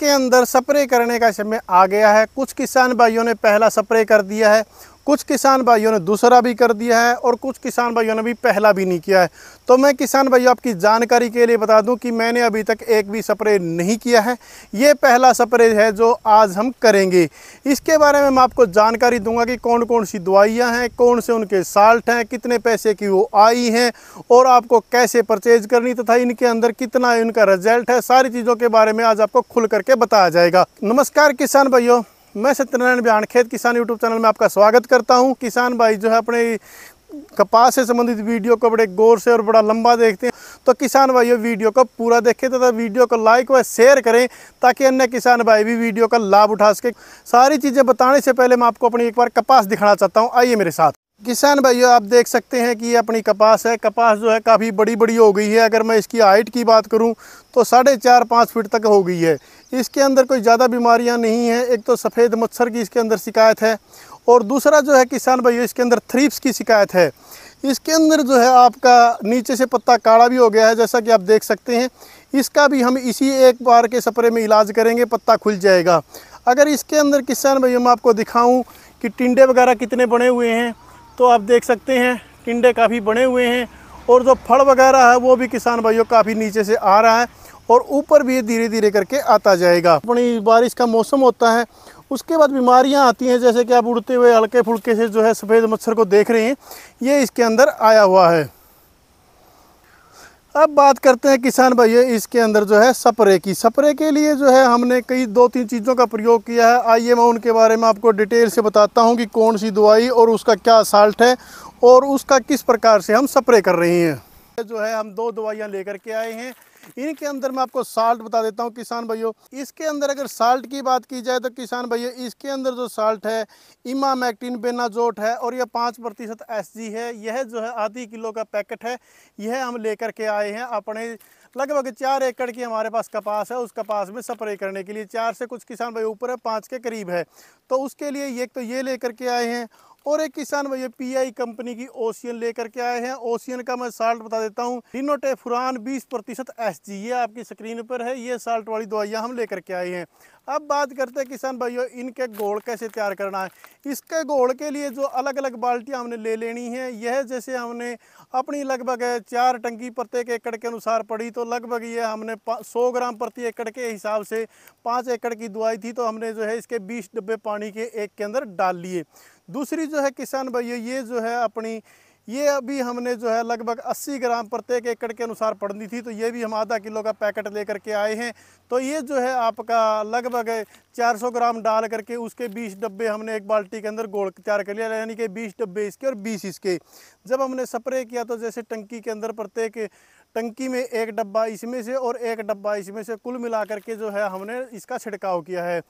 के अंदर स्प्रे करने का समय आ गया है कुछ किसान भाइयों ने पहला स्प्रे कर दिया है कुछ किसान भाइयों ने दूसरा भी कर दिया है और कुछ किसान भाइयों ने भी पहला भी नहीं किया है तो मैं किसान भाइयों आपकी जानकारी के लिए बता दूं कि मैंने अभी तक एक भी स्प्रे नहीं किया है ये पहला स्प्रे है जो आज हम करेंगे इसके बारे में मैं आपको जानकारी दूंगा कि कौन कौन सी दवाइयाँ हैं कौन से उनके साल्ट हैं कितने पैसे की वो आई हैं और आपको कैसे परचेज करनी तथा इनके अंदर कितना इनका रिजल्ट है सारी चीज़ों के बारे में आज आपको खुल करके बताया जाएगा नमस्कार किसान भाइयों मैं सत्यनारायण बिहान खेत किसान यूट्यूब चैनल में आपका स्वागत करता हूं किसान भाई जो है अपने कपास से संबंधित वीडियो को बड़े गौर से और बड़ा लंबा देखते हैं तो किसान भाई ये वीडियो को पूरा देखें तथा वीडियो को लाइक व शेयर करें ताकि अन्य किसान भाई भी वीडियो का लाभ उठा सके सारी चीज़ें बताने से पहले मैं आपको अपनी एक बार कपास दिखाना चाहता हूँ आइए मेरे साथ किसान भाइयों आप देख सकते हैं कि ये अपनी कपास है कपास जो है काफ़ी बड़ी बड़ी हो गई है अगर मैं इसकी हाइट की बात करूं तो साढ़े चार पाँच फीट तक हो गई है इसके अंदर कोई ज़्यादा बीमारियां नहीं हैं एक तो सफ़ेद मच्छर की इसके अंदर शिकायत है और दूसरा जो है किसान भाइयों इसके अंदर थ्रिप्स की शिकायत है इसके अंदर जो है आपका नीचे से पत्ता काड़ा भी हो गया है जैसा कि आप देख सकते हैं इसका भी हम इसी एक बार के सपरे में इलाज करेंगे पत्ता खुल जाएगा अगर इसके अंदर किसान भाइयों मैं आपको दिखाऊँ कि टिंडे वगैरह कितने बने हुए हैं तो आप देख सकते हैं टिंडे काफ़ी बने हुए हैं और जो फल वगैरह है वो भी किसान भाइयों काफ़ी नीचे से आ रहा है और ऊपर भी धीरे धीरे करके आता जाएगा अपनी बारिश का मौसम होता है उसके बाद बीमारियां आती हैं जैसे कि आप उड़ते हुए हल्के फुलके से जो है सफ़ेद मच्छर को देख रहे हैं ये इसके अंदर आया हुआ है अब बात करते हैं किसान भाइयों इसके अंदर जो है सप्रे की सप्रे के लिए जो है हमने कई दो तीन चीज़ों का प्रयोग किया है आइए मैं उनके बारे में आपको डिटेल से बताता हूं कि कौन सी दवाई और उसका क्या साल्ट है और उसका किस प्रकार से हम सप्रे कर रहे हैं जो है हम दो दवाइयाँ लेकर के आए हैं इनके अंदर मैं आपको साल्ट बता देता हूँ किसान भाइयों इसके अंदर अगर साल्ट की बात की जाए तो किसान भाइयों इसके अंदर जो साल्ट है इमामैक्टिन बेनाजोट है और यह पाँच प्रतिशत एस है यह जो है आधी किलो का पैकेट है यह हम लेकर के आए हैं अपने लगभग चार एकड़ की हमारे पास कपास है उस कपास में स्प्रे करने के लिए चार से कुछ किसान भाई ऊपर है पाँच के करीब है तो उसके लिए एक तो ये लेकर के आए हैं और एक किसान भैया पीआई कंपनी की ओशियन लेकर के आए हैं ओशियन का मैं साल्ट बता देता हूँ फुरान 20 प्रतिशत एस ये आपकी स्क्रीन पर है ये साल्ट वाली दवाइयाँ हम लेकर के आए हैं अब बात करते हैं किसान भाइयों इनके घोड़ कैसे तैयार करना है इसके गोल के लिए जो अलग अलग बाल्टियाँ हमने ले लेनी है यह जैसे हमने अपनी लगभग चार टंकी प्रत्येक एकड़ के अनुसार पड़ी तो लगभग ये हमने सौ ग्राम प्रति एकड़ के हिसाब से पाँच एकड़ की दवाई थी तो हमने जो है इसके बीस डब्बे पानी के एक के अंदर डाल लिए दूसरी जो है किसान भाइयों ये जो है अपनी ये अभी हमने जो है लगभग 80 ग्राम प्रत्येक एकड़ के अनुसार पड़नी थी तो ये भी हम आधा किलो का पैकेट लेकर के आए हैं तो ये जो है आपका लगभग 400 ग्राम डाल करके उसके 20 डब्बे हमने एक बाल्टी के अंदर गोल तैयार कर लिया यानी कि 20 डब्बे इसके और 20 इसके जब हमने स्प्रे किया तो जैसे टंकी के अंदर प्रत्येक टंकी में एक डब्बा इसमें से और एक डब्बा इसमें से कुल मिलाकर के जो है हमने इसका छिड़काव किया है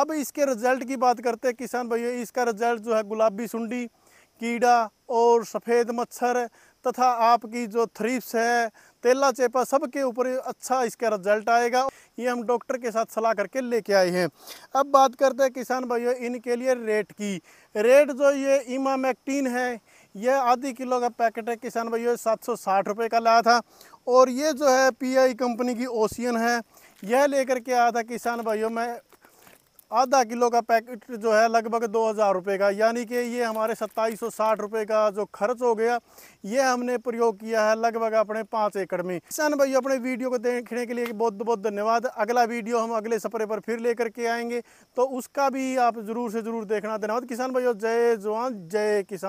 अब इसके रिजल्ट की बात करते हैं किसान भैया इसका रिजल्ट जो है गुलाबी सुंडी कीड़ा और सफ़ेद मच्छर तथा आपकी जो थ्रिप्स है तेला चेपा सब के ऊपर अच्छा इसका रिजल्ट आएगा ये हम डॉक्टर के साथ सलाह करके लेके आए हैं अब बात करते हैं किसान भाइयों इनके लिए रेट की रेट जो ये इमामैक्टीन है यह आधी किलो का पैकेट है किसान भाइयों सात सौ साठ रुपये का लाया था और ये जो है पीआई कंपनी की ओसियन है यह लेकर के आया था किसान भाइयों में आधा किलो का पैकेट जो है लगभग दो हज़ार रुपये का यानी कि ये हमारे सत्ताईस सौ साठ रुपये का जो खर्च हो गया ये हमने प्रयोग किया है लगभग अपने पाँच एकड़ में किसान भाइयों अपने वीडियो को देखने के लिए बहुत बहुत धन्यवाद अगला वीडियो हम अगले सफरे पर फिर लेकर के आएंगे तो उसका भी आप ज़रूर से ज़रूर देखना धन्यवाद किसान भाइयों जय जवान जय किसान